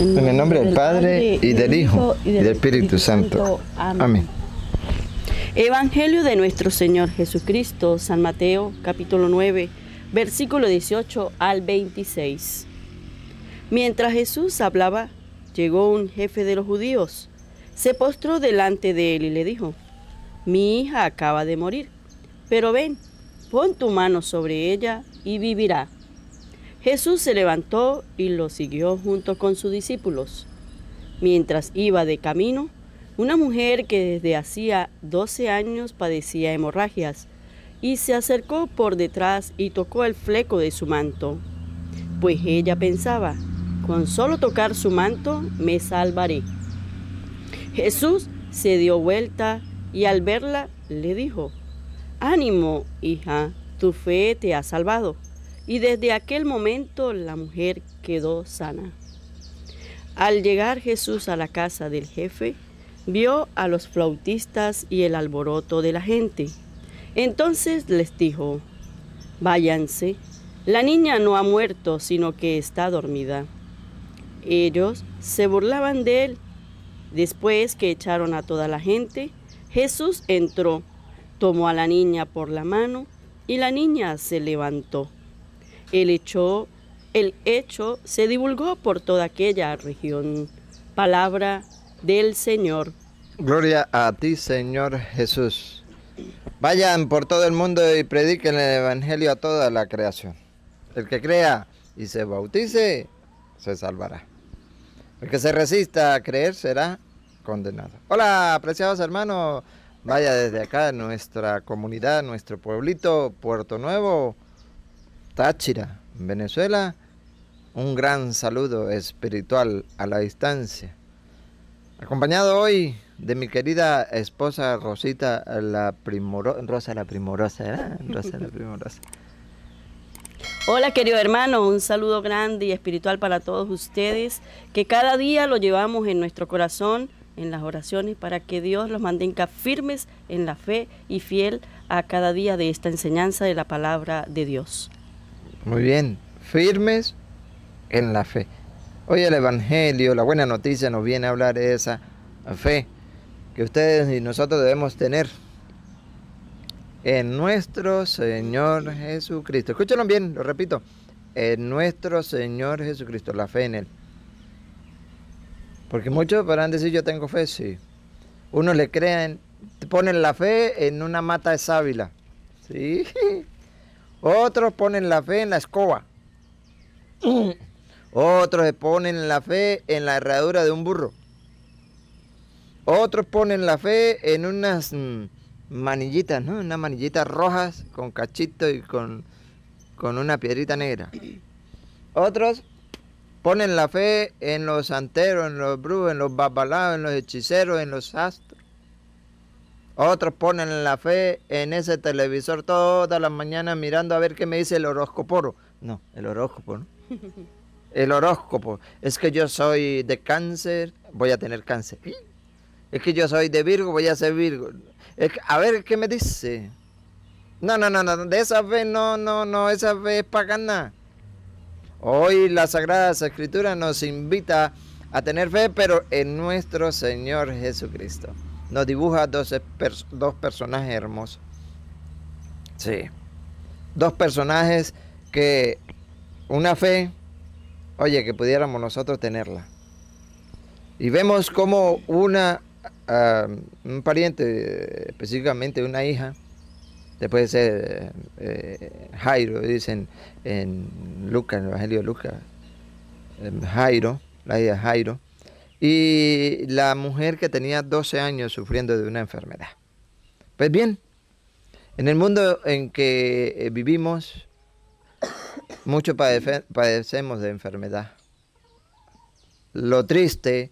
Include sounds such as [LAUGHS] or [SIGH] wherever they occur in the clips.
En el nombre del Padre, y del Hijo y del Espíritu Santo. Amén. Evangelio de nuestro Señor Jesucristo, San Mateo, capítulo 9, versículo 18 al 26. Mientras Jesús hablaba, llegó un jefe de los judíos. Se postró delante de él y le dijo, mi hija acaba de morir, pero ven, pon tu mano sobre ella y vivirá. Jesús se levantó y lo siguió junto con sus discípulos. Mientras iba de camino, una mujer que desde hacía 12 años padecía hemorragias, y se acercó por detrás y tocó el fleco de su manto, pues ella pensaba, con solo tocar su manto me salvaré. Jesús se dio vuelta y al verla le dijo, ánimo, hija, tu fe te ha salvado y desde aquel momento la mujer quedó sana. Al llegar Jesús a la casa del jefe, vio a los flautistas y el alboroto de la gente. Entonces les dijo, váyanse, la niña no ha muerto, sino que está dormida. Ellos se burlaban de él. Después que echaron a toda la gente, Jesús entró, tomó a la niña por la mano y la niña se levantó. El hecho, el hecho se divulgó por toda aquella región. Palabra del Señor. Gloria a ti, Señor Jesús. Vayan por todo el mundo y prediquen el Evangelio a toda la creación. El que crea y se bautice, se salvará. El que se resista a creer será condenado. Hola, apreciados hermanos. Vaya desde acá, nuestra comunidad, nuestro pueblito, Puerto Nuevo, Táchira, Venezuela, un gran saludo espiritual a la distancia. Acompañado hoy de mi querida esposa Rosita la Primorosa, Rosa la Primorosa, Rosa la Primorosa. Hola querido hermano, un saludo grande y espiritual para todos ustedes, que cada día lo llevamos en nuestro corazón, en las oraciones, para que Dios los mantenga firmes en la fe y fiel a cada día de esta enseñanza de la palabra de Dios. Muy bien, firmes en la fe. Hoy el Evangelio, la buena noticia nos viene a hablar de esa fe que ustedes y nosotros debemos tener en nuestro Señor Jesucristo. Escúchenlo bien, lo repito, en nuestro Señor Jesucristo, la fe en Él. Porque muchos podrán decir yo tengo fe, sí. Uno le en, ponen la fe en una mata de sábila. Sí, otros ponen la fe en la escoba. [CLEARS THROAT] Otros ponen la fe en la herradura de un burro. Otros ponen la fe en unas mm, manillitas, ¿no? Unas manillitas rojas con cachito y con, con una piedrita negra. [CLEARS THROAT] Otros ponen la fe en los santeros, en los brujos, en los babalados, en los hechiceros, en los astros, otros ponen la fe en ese televisor todas las mañanas mirando a ver qué me dice el horóscopo. No, el horóscopo, [LAUGHS] El horóscopo. Es que yo soy de cáncer, voy a tener cáncer. Es que yo soy de Virgo, voy a ser Virgo. a ver qué me dice. No, no, no, no, de esa fe no, no, no, esa fe es pagana. Hoy la Sagrada Escritura nos invita a tener fe, pero en nuestro Señor Jesucristo nos dibuja dos, dos personajes hermosos. Sí. Dos personajes que una fe, oye, que pudiéramos nosotros tenerla. Y vemos como una, un pariente, específicamente una hija, después de ser eh, Jairo, dicen en Lucas, en el Evangelio de Lucas, em, Jairo, la hija Jairo, y la mujer que tenía 12 años sufriendo de una enfermedad. Pues bien, en el mundo en que eh, vivimos, muchos padecemos de enfermedad. Lo triste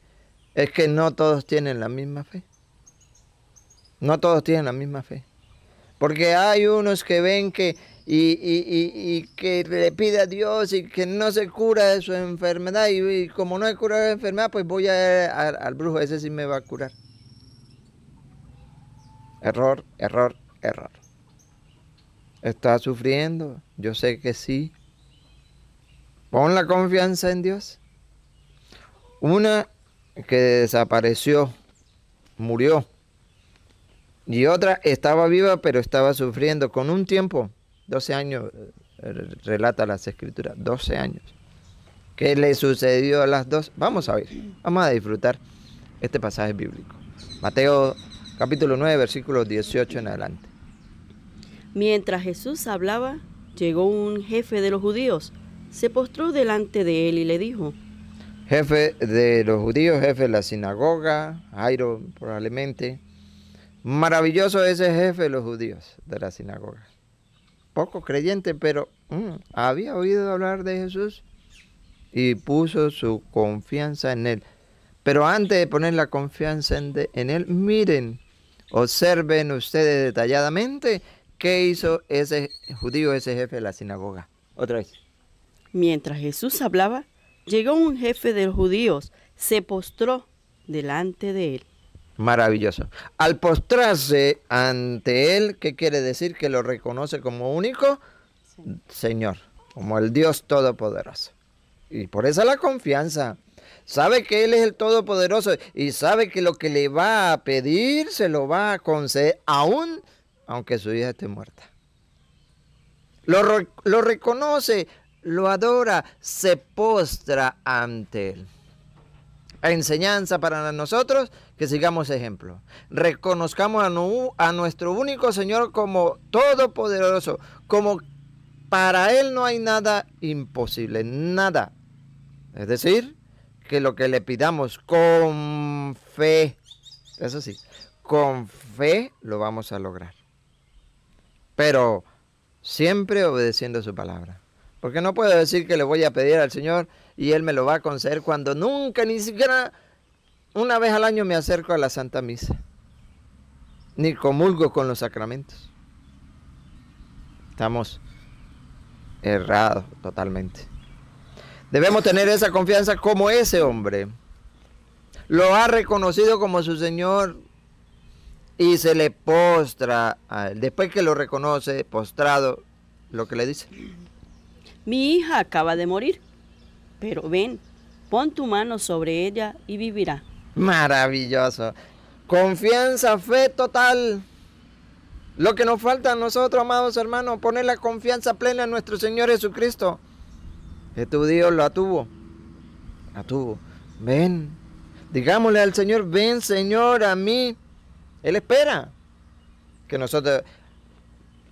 es que no todos tienen la misma fe. No todos tienen la misma fe. Porque hay unos que ven que y, que le pide a Dios y que no se cura de su enfermedad. Y, como no he curado la enfermedad, pues voy a, al brujo, ese sí me va a curar. Error, error, error. Está sufriendo, yo sé que sí. Pon la confianza en Dios. Una que desapareció, murió. Y otra estaba viva pero estaba sufriendo con un tiempo 12 años, eh, relata las escrituras, 12 años. ¿Qué le sucedió a las dos? Vamos a ver, vamos a disfrutar este pasaje bíblico. Mateo capítulo 9, versículo 18 en adelante. Mientras Jesús hablaba, llegó un jefe de los judíos, se postró delante de él y le dijo, Jefe de los judíos, jefe de la sinagoga, Jairo probablemente, maravilloso ese jefe de los judíos de la sinagoga poco creyente, pero mm, había oído hablar de Jesús y puso su confianza en él. Pero antes de poner la confianza en, en él, miren, observen ustedes detalladamente qué hizo ese judío, ese jefe de la sinagoga. Otra vez. Mientras Jesús hablaba, llegó un jefe de los judíos, se postró delante de él Maravilloso. Al postrarse ante él, ¿qué quiere decir? Que lo reconoce como único Señor, como el Dios Todopoderoso. Y por esa la confianza. Sabe que Él es el Todopoderoso y sabe que lo que le va a pedir se lo va a conceder, aún aunque su hija esté muerta. Lo, lo reconoce, lo adora, se postra ante Él. Enseñanza para nosotros que sigamos ejemplo. Reconozcamos a, a nuestro único Señor como todopoderoso, como para Él no hay nada imposible, nada. Es decir, que lo que le pidamos con fe, eso sí, con fe lo vamos a lograr. Pero siempre obedeciendo su palabra. Porque no puedo decir que le voy a pedir al Señor y Él me lo va a conceder cuando nunca ni siquiera una vez al año me acerco a la Santa Misa, ni comulgo con los sacramentos. Estamos errados totalmente. Debemos tener esa confianza como ese hombre. Lo ha reconocido como su Señor y se le postra Después que lo reconoce, postrado, lo que le dice. Mi hija acaba de morir, pero ven, pon tu mano sobre ella y vivirá. Maravilloso. Confianza, fe total. Lo que nos falta a nosotros, amados hermanos, poner la confianza plena en nuestro Señor Jesucristo. Que este tu Dios lo atuvo. Atuvo. Ven. Digámosle al Señor, ven Señor a mí. Él espera que nosotros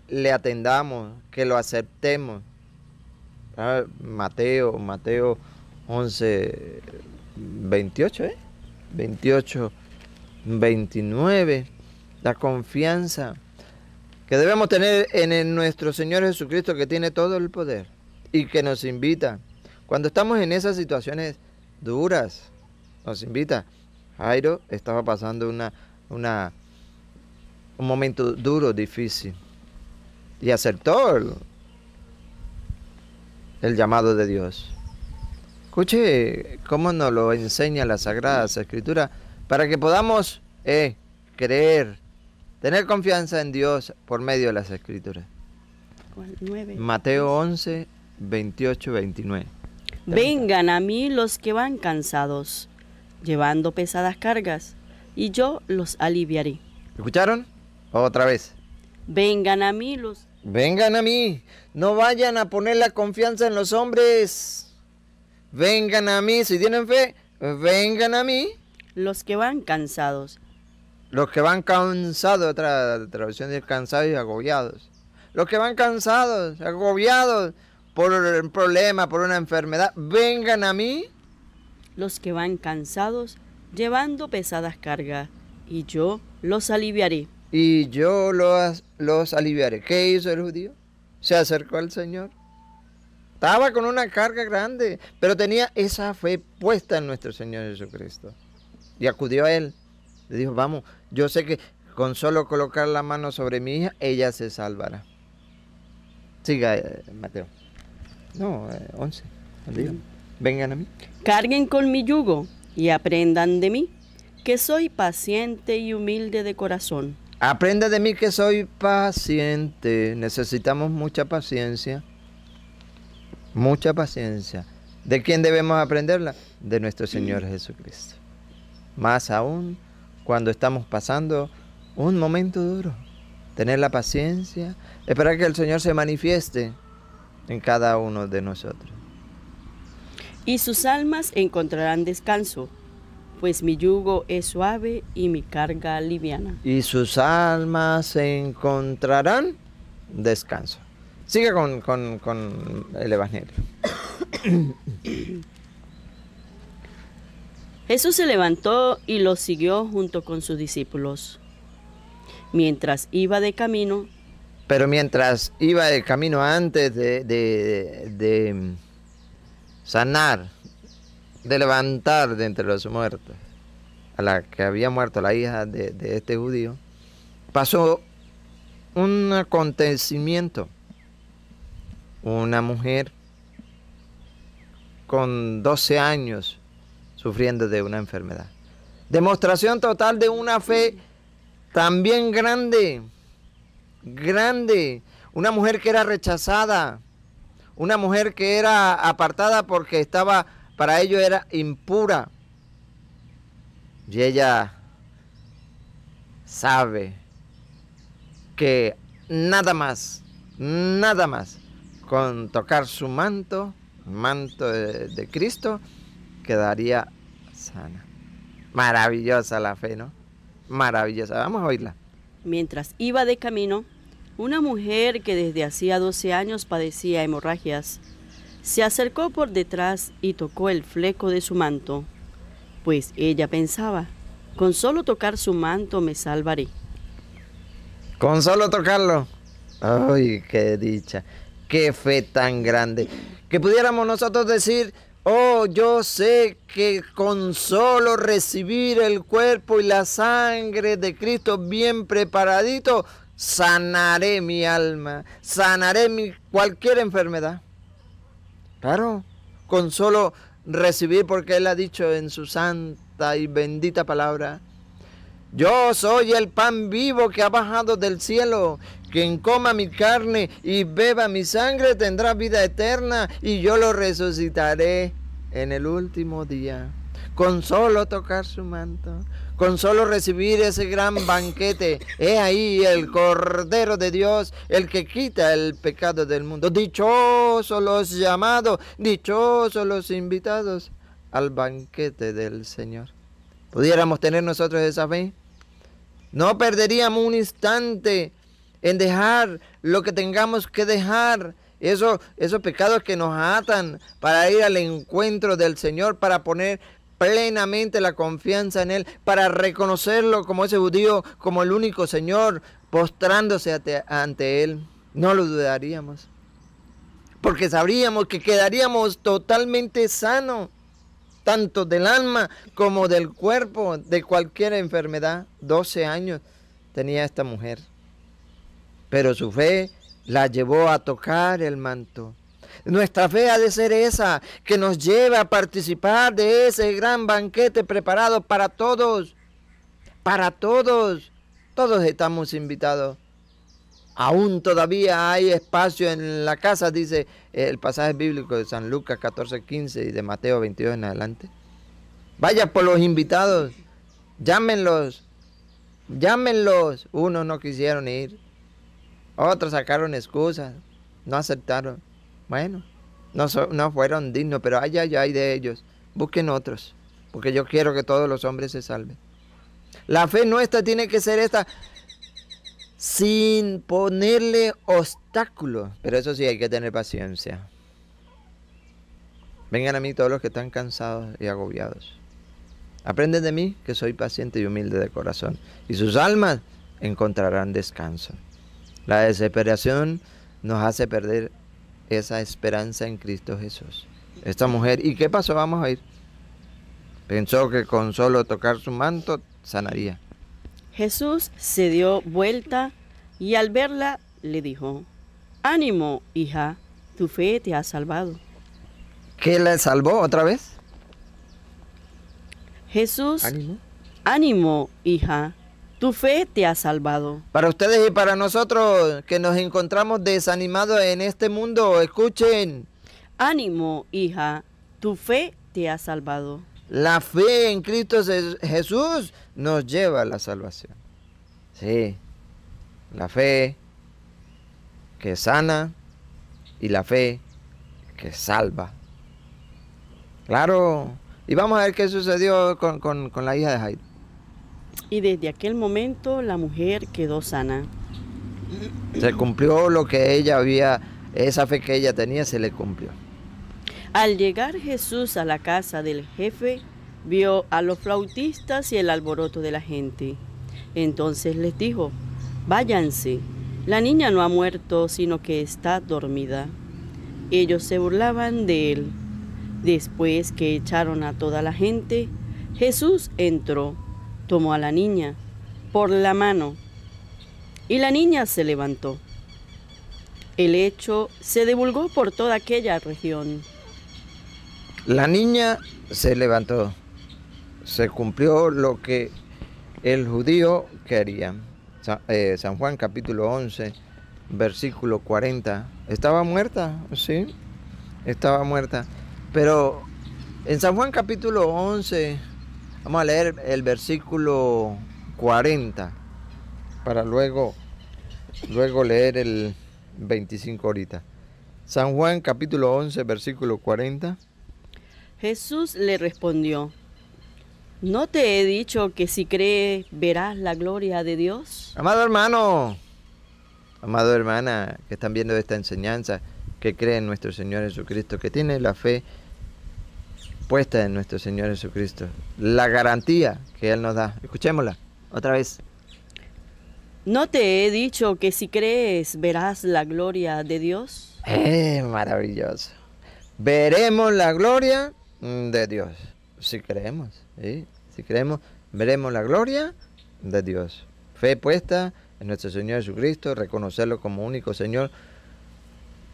le atendamos, que lo aceptemos. Ah, Mateo, Mateo 11, 28, ¿eh? 28, 29. La confianza que debemos tener en nuestro Señor Jesucristo que tiene todo el poder y que nos invita. Cuando estamos en esas situaciones duras, nos invita. Jairo estaba pasando una, una, un momento duro, difícil. Y aceptó el llamado de Dios. Escuche cómo nos lo enseña la Sagrada Escritura para que podamos eh, creer, tener confianza en Dios por medio de las Escrituras. Mateo 11, 28, 29. Vengan a mí los que van cansados, llevando pesadas cargas, y yo los aliviaré. ¿Escucharon? Otra vez. Vengan a mí los... Vengan a mí. No vayan a poner la confianza en los hombres. Vengan a mí, si tienen fe, vengan a mí. Los que van cansados. Los que van cansados, otra traducción de cansados y agobiados. Los que van cansados, agobiados por un problema, por una enfermedad, vengan a mí. Los que van cansados, llevando pesadas cargas, y yo los aliviaré. Y yo los, los aliviaré. ¿Qué hizo el judío? Se acercó al Señor estaba con una carga grande, pero tenía esa fe puesta en nuestro Señor Jesucristo. Y acudió a él. Le dijo, vamos, yo sé que con solo colocar la mano sobre mi hija, ella se salvará. Siga, eh, Mateo. No, 11. Eh, Vengan a mí. Carguen con mi yugo y aprendan de mí, que soy paciente y humilde de corazón. Aprenda de mí que soy paciente. Necesitamos mucha paciencia mucha paciencia. ¿De quién debemos aprenderla? De nuestro Señor Jesucristo. Más aún cuando estamos pasando un momento duro. Tener la paciencia, esperar que el Señor se manifieste en cada uno de nosotros. Y sus almas encontrarán descanso, pues mi yugo es suave y mi carga liviana. Y sus almas encontrarán descanso. Sigue con, el Evangelio. Jesús se levantó y lo siguió junto con sus discípulos. Mientras iba de camino. Pero mientras iba de camino antes de, sanar, de levantar de entre los muertos a la que había muerto la hija de, de este judío, pasó un acontecimiento una mujer con 12 años sufriendo de una enfermedad. Demostración total de una fe también grande, grande. Una mujer que era rechazada, una mujer que era apartada porque estaba, para ello era impura. Y ella sabe que nada más, nada más con tocar su manto, manto de, Cristo, quedaría sana. Maravillosa la fe, ¿no? Maravillosa. Vamos a oírla. Mientras iba de camino, una mujer que desde hacía 12 años padecía hemorragias, se acercó por detrás y tocó el fleco de su manto, pues ella pensaba, con solo tocar su manto me salvaré. Con solo tocarlo. Ay, qué dicha qué fe tan grande. Que pudiéramos nosotros decir, oh, yo sé que con solo recibir el cuerpo y la sangre de Cristo bien preparadito, sanaré mi alma, sanaré mi cualquier enfermedad. Claro, con solo recibir, porque Él ha dicho en su santa y bendita palabra, yo soy el pan vivo que ha bajado del cielo. Quien coma mi carne y beba mi sangre tendrá vida eterna y yo lo resucitaré en el último día. Con solo tocar su manto, con solo recibir ese gran banquete, he ahí el Cordero de Dios, el que quita el pecado del mundo. Dichosos los llamados, dichosos los invitados al banquete del Señor. ¿Pudiéramos tener nosotros esa fe? No perderíamos un instante en dejar lo que tengamos que dejar. esos pecados que nos atan para ir al encuentro del Señor, para poner plenamente la confianza en Él, para reconocerlo como ese judío, como el único Señor, postrándose ante, Él. No lo dudaríamos, porque sabríamos que quedaríamos totalmente sanos, tanto del alma como del cuerpo, de cualquier enfermedad. 12 años tenía esta mujer pero su fe la llevó a tocar el manto. Nuestra fe ha de ser esa que nos lleva a participar de ese gran banquete preparado para todos, para todos. Todos estamos invitados. Aún todavía hay espacio en la casa, dice el pasaje bíblico de San Lucas 14, 15 y de Mateo 22 en adelante. Vaya por los invitados, llámenlos, llámenlos. Uno no quisieron ir, otros sacaron excusas, no aceptaron. Bueno, no, fueron dignos, pero allá ya hay de ellos. Busquen otros, porque yo quiero que todos los hombres se salven. La fe nuestra tiene que ser esta, sin ponerle obstáculos. Pero eso sí, hay que tener paciencia. Vengan a mí todos los que están cansados y agobiados. Aprenden de mí que soy paciente y humilde de corazón, y sus almas encontrarán descanso. La desesperación nos hace perder esa esperanza en Cristo Jesús. Esta mujer, ¿y qué pasó? Vamos a ir. Pensó que con solo tocar su manto sanaría. Jesús se dio vuelta y al verla le dijo, ánimo, hija, tu fe te ha salvado. ¿Qué la salvó otra vez? Jesús, ánimo, ánimo hija, tu fe te ha salvado. Para ustedes y para nosotros que nos encontramos desanimados en este mundo, escuchen. Ánimo, hija, tu fe te ha salvado. La fe en Cristo Jesús nos lleva a la salvación. Sí, la fe que sana y la fe que salva. Claro, y vamos a ver qué sucedió con, la hija de Jairo y desde aquel momento la mujer quedó sana. Se cumplió lo que ella había, esa fe que ella tenía se le cumplió. Al llegar Jesús a la casa del jefe, vio a los flautistas y el alboroto de la gente. Entonces les dijo, váyanse, la niña no ha muerto, sino que está dormida. Ellos se burlaban de él. Después que echaron a toda la gente, Jesús entró tomó a la niña por la mano y la niña se levantó. El hecho se divulgó por toda aquella región. La niña se levantó. Se cumplió lo que el judío quería. Eh, San, Juan capítulo 11, versículo 40. Estaba muerta, sí, estaba muerta. Pero en San Juan capítulo 11, Vamos a leer el versículo 40 para luego, luego leer el 25 ahorita. San Juan capítulo 11, versículo 40. Jesús le respondió, ¿no te he dicho que si crees verás la gloria de Dios? Amado hermano, amado hermana que están viendo esta enseñanza, que cree en nuestro Señor Jesucristo, que tiene la fe puesta en nuestro Señor Jesucristo, la garantía que Él nos da. Escuchémosla otra vez. ¿No te he dicho que si crees verás la gloria de Dios? Eh, maravilloso. Veremos la gloria de Dios. Si creemos, ¿sí? si creemos, veremos la gloria de Dios. Fe puesta en nuestro Señor Jesucristo, reconocerlo como único Señor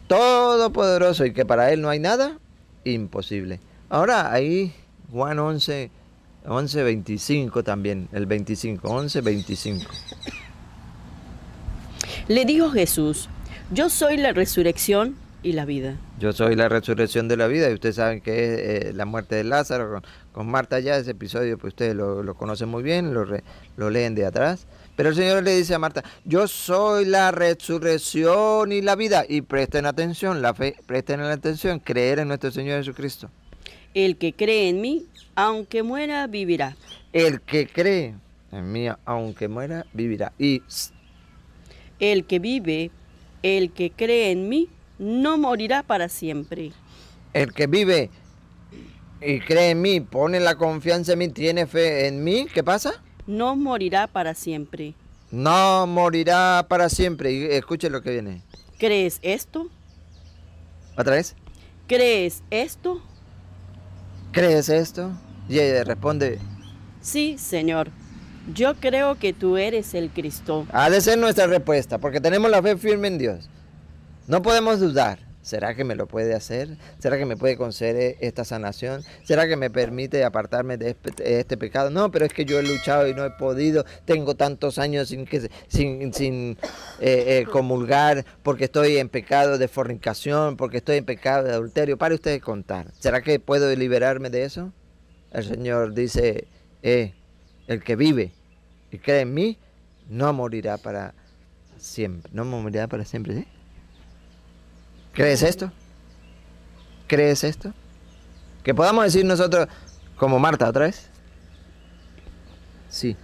todopoderoso y que para Él no hay nada imposible. Ahora ahí Juan 11, 11, 25 también, el 25, 11, 25. Le dijo Jesús, yo soy la resurrección y la vida. Yo soy la resurrección de la vida y ustedes saben que es eh, la muerte de Lázaro con, Marta ya, ese episodio pues ustedes lo, lo conocen muy bien, lo, lo leen de atrás. Pero el Señor le dice a Marta, yo soy la resurrección y la vida. Y presten atención, la fe, presten atención, creer en nuestro Señor Jesucristo. El que cree en mí, aunque muera, vivirá. El que cree en mí, aunque muera, vivirá. Y el que vive, el que cree en mí, no morirá para siempre. El que vive y cree en mí, pone la confianza en mí, tiene fe en mí, ¿qué pasa? No morirá para siempre. No morirá para siempre. Y escuche lo que viene. ¿Crees esto? ¿Otra vez? ¿Crees esto? ¿Crees esto? Y ella responde, Sí, Señor, yo creo que tú eres el Cristo. Ha de ser nuestra respuesta, porque tenemos la fe firme en Dios. No podemos dudar. ¿Será que me lo puede hacer? ¿Será que me puede conceder eh, esta sanación? ¿Será que me permite apartarme de este, pecado? No, pero es que yo he luchado y no he podido. Tengo tantos años sin, que, sin, eh, eh, comulgar porque estoy en pecado de fornicación, porque estoy en pecado de adulterio. Para usted de contar. ¿Será que puedo liberarme de eso? El Señor dice, el que vive y cree en mí, no morirá para siempre. No morirá para siempre. ¿Crees esto? ¿Crees esto? Que podamos decir nosotros, como Marta otra vez. Sí.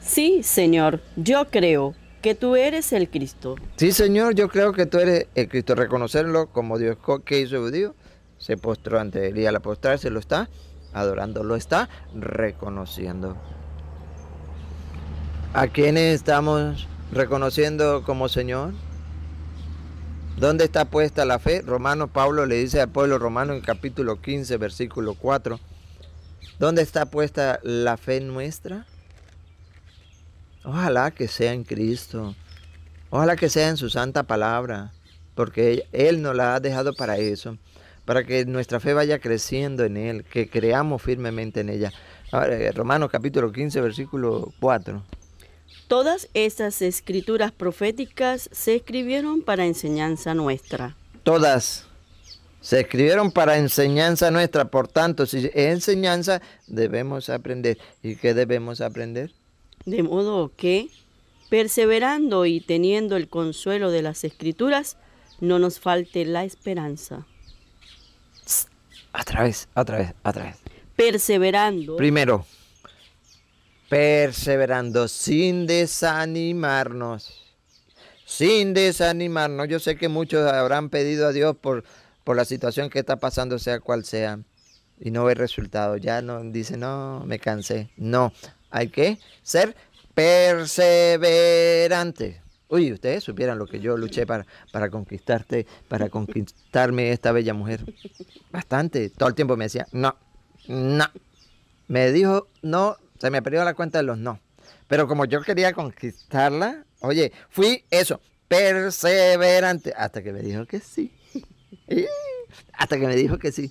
Sí, Señor, yo creo que tú eres el Cristo. Sí, Señor, yo creo que tú eres el Cristo. Reconocerlo como Dios que hizo judío, se postró ante él y al se lo está adorando, lo está reconociendo. ¿A quién estamos reconociendo como Señor? ¿Dónde está puesta la fe? Romano Pablo le dice al pueblo romano en capítulo 15, versículo 4. ¿Dónde está puesta la fe nuestra? Ojalá que sea en Cristo. Ojalá que sea en su santa palabra. Porque Él nos la ha dejado para eso. Para que nuestra fe vaya creciendo en Él. Que creamos firmemente en ella. Eh, romano capítulo 15, versículo 4. Todas estas escrituras proféticas se escribieron para enseñanza nuestra. Todas se escribieron para enseñanza nuestra, por tanto, si es enseñanza, debemos aprender. ¿Y qué debemos aprender? De modo que, perseverando y teniendo el consuelo de las escrituras, no nos falte la esperanza. A través, a través, a través. Perseverando. Primero perseverando sin desanimarnos. Sin desanimarnos. Yo sé que muchos habrán pedido a Dios por, por la situación que está pasando, sea cual sea, y no ve resultado. Ya no dice, no, me cansé. No, hay que ser perseverante. Uy, ustedes supieran lo que yo luché para, para conquistarte, para conquistarme esta bella mujer. Bastante. Todo el tiempo me decía, no, no. Me dijo, no, se me ha perdido la cuenta de los no. Pero como yo quería conquistarla, oye, fui eso, perseverante, hasta que me dijo que sí. [LAUGHS] hasta que me dijo que sí.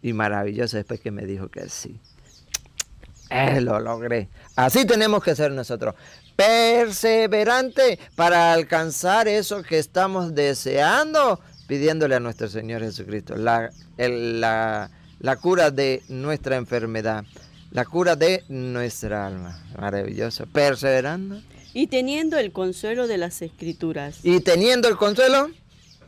Y maravilloso después que me dijo que sí. Eh, lo logré. Así tenemos que ser nosotros. Perseverante para alcanzar eso que estamos deseando, pidiéndole a nuestro Señor Jesucristo la, la cura de nuestra enfermedad la cura de nuestra alma. maravillosa Perseverando. Y teniendo el consuelo de las escrituras. Y teniendo el consuelo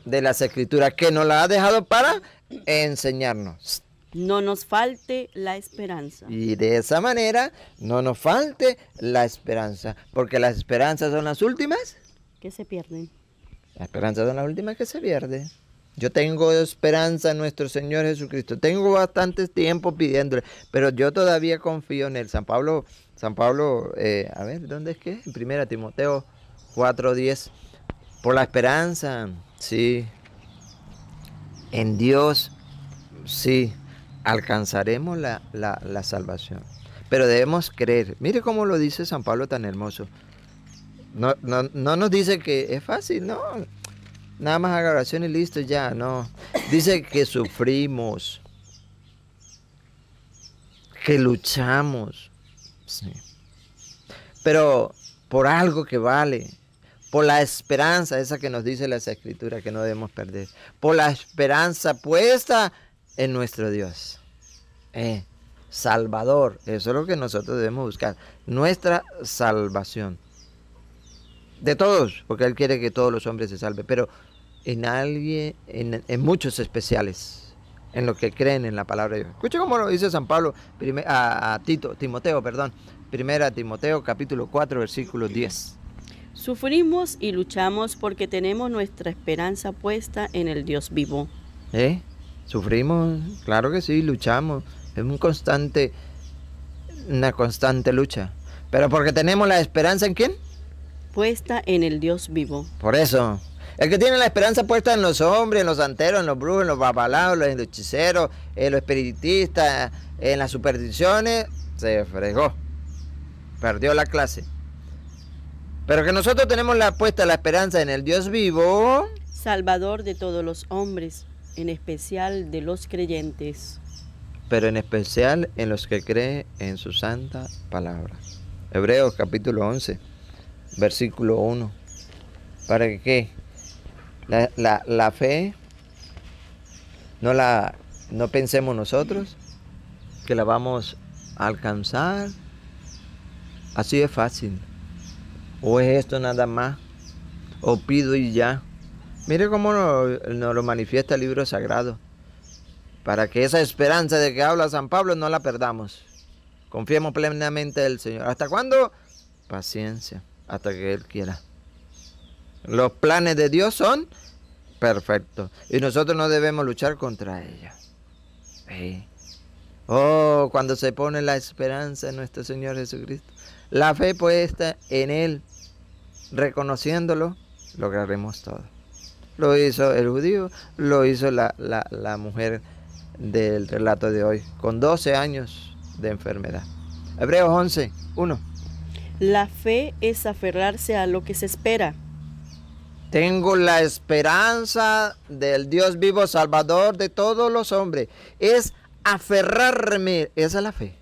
de las escrituras que nos la ha dejado para enseñarnos. No nos falte la esperanza. Y de esa manera no nos falte la esperanza, porque las esperanzas son las últimas que se pierden. Las esperanzas son las últimas que se pierden. Yo tengo esperanza en nuestro Señor Jesucristo. Tengo bastante tiempo pidiéndole, pero yo todavía confío en él. San Pablo, San Pablo, eh, a ver, ¿dónde es que En primera Timoteo 4:10. Por la esperanza, sí. En Dios, sí, alcanzaremos la, salvación. Pero debemos creer. Mire cómo lo dice San Pablo tan hermoso. No, no, no nos dice que es fácil, no. Nada más haga oración y listo, ya, no. Dice que sufrimos, que luchamos, sí. pero por algo que vale, por la esperanza, esa que nos dice las escrituras que no debemos perder, por la esperanza puesta en nuestro Dios. Eh, Salvador, eso es lo que nosotros debemos buscar, nuestra salvación. De todos, porque Él quiere que todos los hombres se salven, pero en, alguien, en, muchos especiales, en lo que creen en la palabra de Dios. Escuche cómo lo dice San Pablo a, Tito, Timoteo, perdón, primera Timoteo capítulo 4 versículo 10. Sufrimos y luchamos porque tenemos nuestra esperanza puesta en el Dios vivo. ¿Eh? Sufrimos, claro que sí, luchamos. Es un constante, una constante lucha. Pero porque tenemos la esperanza en quién? Puesta en el Dios vivo. Por eso, el que tiene la esperanza puesta en los hombres, en los santeros, en los brujos, en los babalados, en los hechiceros, en los espiritistas, en las supersticiones, se fregó. Perdió la clase. Pero que nosotros tenemos la puesta la esperanza en el Dios vivo. Salvador de todos los hombres, en especial de los creyentes. Pero en especial en los que creen en su santa palabra. Hebreos capítulo 11, versículo 1. ¿Para qué? La, fe no la no pensemos nosotros que la vamos a alcanzar. Así es fácil. O es esto nada más. O pido y ya. Mire cómo nos lo manifiesta el libro sagrado. Para que esa esperanza de que habla San Pablo no la perdamos. Confiemos plenamente en el Señor. ¿Hasta cuándo? Paciencia. Hasta que Él quiera. Los planes de Dios son perfectos. Y nosotros no debemos luchar contra ellos. Oh, cuando se pone la esperanza en nuestro Señor Jesucristo. La fe puesta en Él, reconociéndolo, lograremos todo. Lo hizo el judío, lo hizo la, la mujer del relato de hoy, con 12 años de enfermedad. Hebreos 11, 1. La fe es aferrarse a lo que se espera tengo la esperanza del Dios vivo, Salvador de todos los hombres. Es aferrarme. Esa es la fe.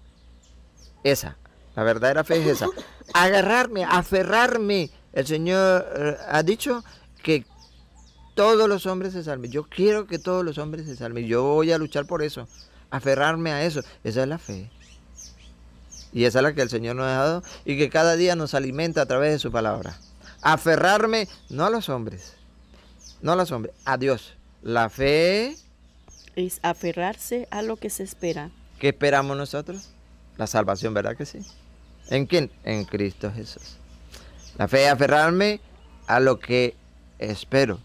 Esa. La verdadera fe es esa. [LAUGHS] Agarrarme, aferrarme. El Señor eh, ha dicho que todos los hombres se salven. Yo quiero que todos los hombres se salven. Yo voy a luchar por eso. Aferrarme a eso. Esa es la fe. Y esa es la que el Señor nos ha dado y que cada día nos alimenta a través de su palabra aferrarme no a los hombres, no a los hombres, a Dios. La fe es aferrarse a lo que se espera. ¿Qué esperamos nosotros? La salvación, ¿verdad que sí? ¿En quién? En Cristo Jesús. La fe es aferrarme a lo que espero.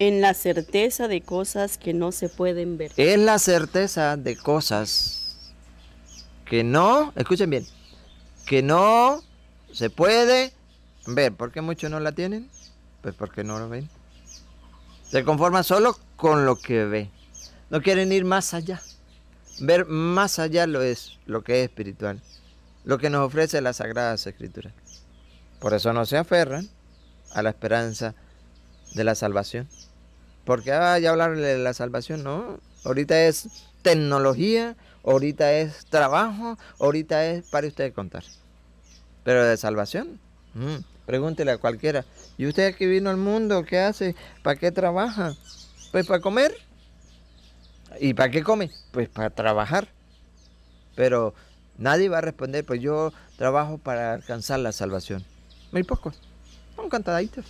En la certeza de cosas que no se pueden ver. En la certeza de cosas que no, escuchen bien, que no se puede Ver, ¿por qué muchos no la tienen? Pues porque no lo ven. Se conforman solo con lo que ve. No quieren ir más allá. Ver más allá lo es lo que es espiritual, lo que nos ofrece las sagradas escrituras. Por eso no se aferran a la esperanza de la salvación. Porque ah, ya hablarle de la salvación, no. Ahorita es tecnología, ahorita es trabajo, ahorita es para usted contar. Pero de salvación, mm, Pregúntele a cualquiera, ¿y usted que vino al mundo? ¿Qué hace? ¿Para qué trabaja? Pues para comer. ¿Y para qué come? Pues para trabajar. Pero nadie va a responder, pues yo trabajo para alcanzar la salvación. Muy poco, un cantaditos.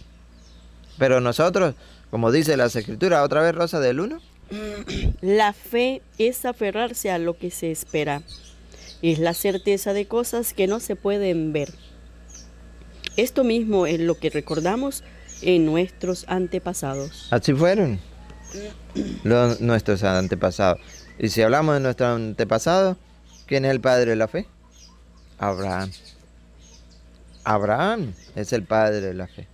Pero nosotros, como dice las escrituras, otra vez Rosa del Uno. [CLEARS THROAT] La fe es aferrarse a lo que se espera. Es la certeza de cosas que no se pueden ver esto mismo es lo que recordamos en nuestros antepasados. Así fueron los, nuestros antepasados. Y si hablamos de nuestro antepasado, ¿quién es el padre de la fe? Abraham. Abraham es el padre de la fe.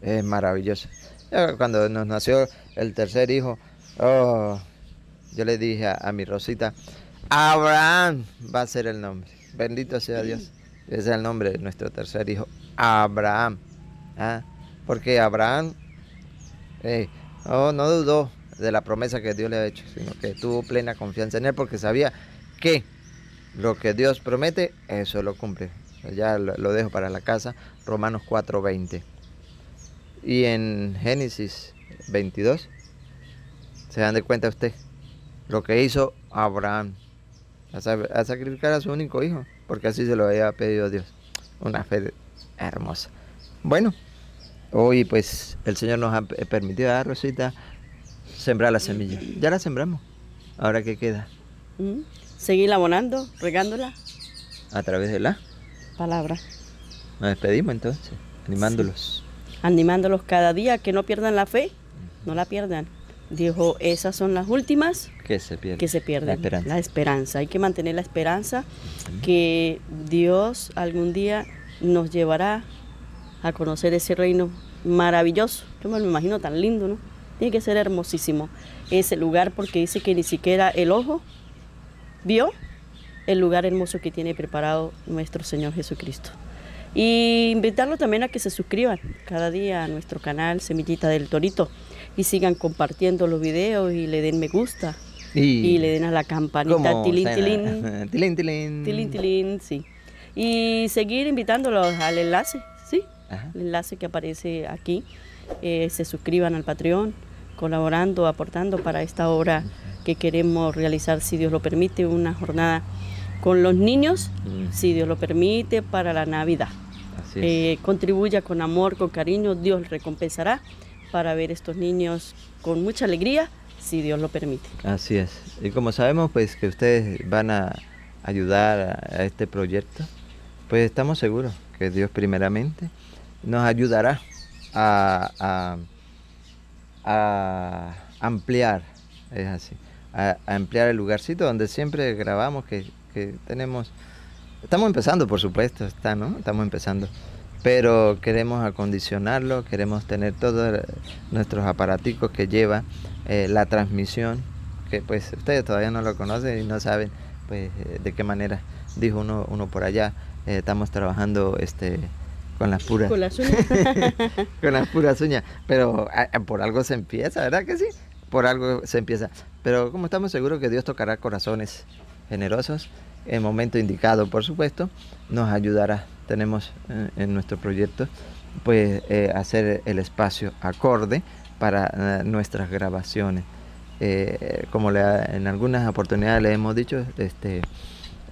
Es maravilloso. Cuando nos nació el tercer hijo, oh, yo le dije a mi Rosita, Abraham va a ser el nombre. Bendito sea Dios. Ese es el nombre de nuestro tercer hijo, Abraham. Ah, porque Abraham eh, oh, no dudó de la promesa que Dios le ha hecho, sino que tuvo plena confianza en él porque sabía que lo que Dios promete, eso lo cumple. Ya lo, dejo para la casa, Romanos 4:20. Y en Génesis 22, se dan de cuenta usted lo que hizo Abraham a sacrificar a su único hijo porque así se lo había pedido a Dios. Una fe hermosa. Bueno, hoy pues el Señor nos ha permitido a ah, Rosita sembrar la semilla. Ya la sembramos. Ahora qué queda. Mm, seguir abonando, regándola. A través de la palabra. Nos despedimos entonces, animándolos. Animándolos cada día, que no pierdan la fe, no la pierdan. Dijo, esas son las últimas que se pierde, la, esperanza. Hay que mantener la esperanza que Dios algún día nos llevará a conocer ese reino maravilloso. Yo me lo imagino tan lindo, ¿no? Tiene que ser hermosísimo ese lugar porque dice que ni siquiera el ojo vio el lugar hermoso que tiene preparado nuestro Señor Jesucristo. Y invitarlo también a que se suscriban cada día a nuestro canal Semillita del Torito y sigan compartiendo los videos y le den me gusta y, le den a la campanita, [LAUGHS] tilín, tilín. tilín, sí. Y seguir invitándolos al enlace, sí. El enlace que aparece aquí. Eh, se suscriban al Patreon, colaborando, aportando para esta obra que queremos realizar, si Dios lo permite, una jornada con los niños, mm. si Dios lo permite, para la Navidad. Así eh, contribuya con amor, con cariño, Dios recompensará para ver estos niños con mucha alegría si Dios lo permite. Así es. Y como sabemos pues que ustedes van a ayudar a este proyecto, pues estamos seguros que Dios primeramente nos ayudará a, ampliar, es así, a, ampliar el lugarcito donde siempre grabamos, que, tenemos, estamos empezando por supuesto, está, ¿no? Estamos empezando pero queremos acondicionarlo, queremos tener todos nuestros aparaticos que lleva eh, la transmisión, que pues ustedes todavía no lo conocen y no saben pues eh, de qué manera, dijo uno, uno por allá, eh, estamos trabajando este con las puras con las [LAUGHS] uñas, puras uñas. pero por algo se empieza, ¿verdad que sí? Por algo se empieza. Pero como estamos seguros que Dios tocará corazones generosos, el momento indicado, por supuesto, nos ayudará. Tenemos en, nuestro proyecto pues hacer el espacio acorde para eh, nuestras grabaciones. Eh, como le, en algunas oportunidades le hemos dicho, este,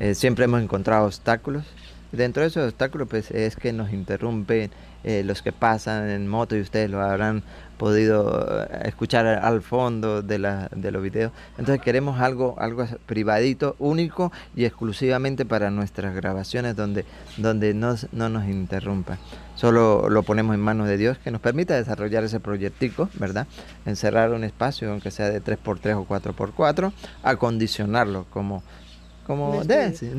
eh, siempre hemos encontrado obstáculos Dentro de esos obstáculos pues, es que nos interrumpen eh, los que pasan en moto y ustedes lo habrán podido eh, escuchar al fondo de, la, de los videos. Entonces queremos algo, algo privadito, único y exclusivamente para nuestras grabaciones donde, donde no nos interrumpan. Solo lo ponemos en manos de Dios que nos permita desarrollar ese proyectico, ¿verdad? Encerrar un espacio, aunque sea de 3x3 o 4x4, acondicionarlo como como un ah, estudio. Ese,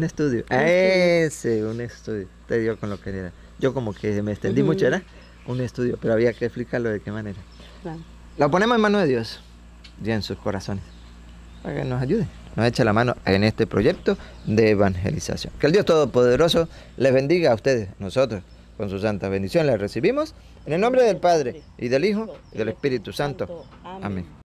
un estudio. Te dio con lo que era. Yo como que me extendí mucho, era un estudio, pero había que explicarlo de qué manera. Claro. La ponemos en mano de Dios, ya en sus corazones, para que nos ayude, nos eche la mano en este proyecto de evangelización. Que el Dios Todopoderoso les bendiga a ustedes, nosotros, con su santa bendición, les recibimos en el nombre del Padre, y del Hijo, y del Espíritu Santo. Amén.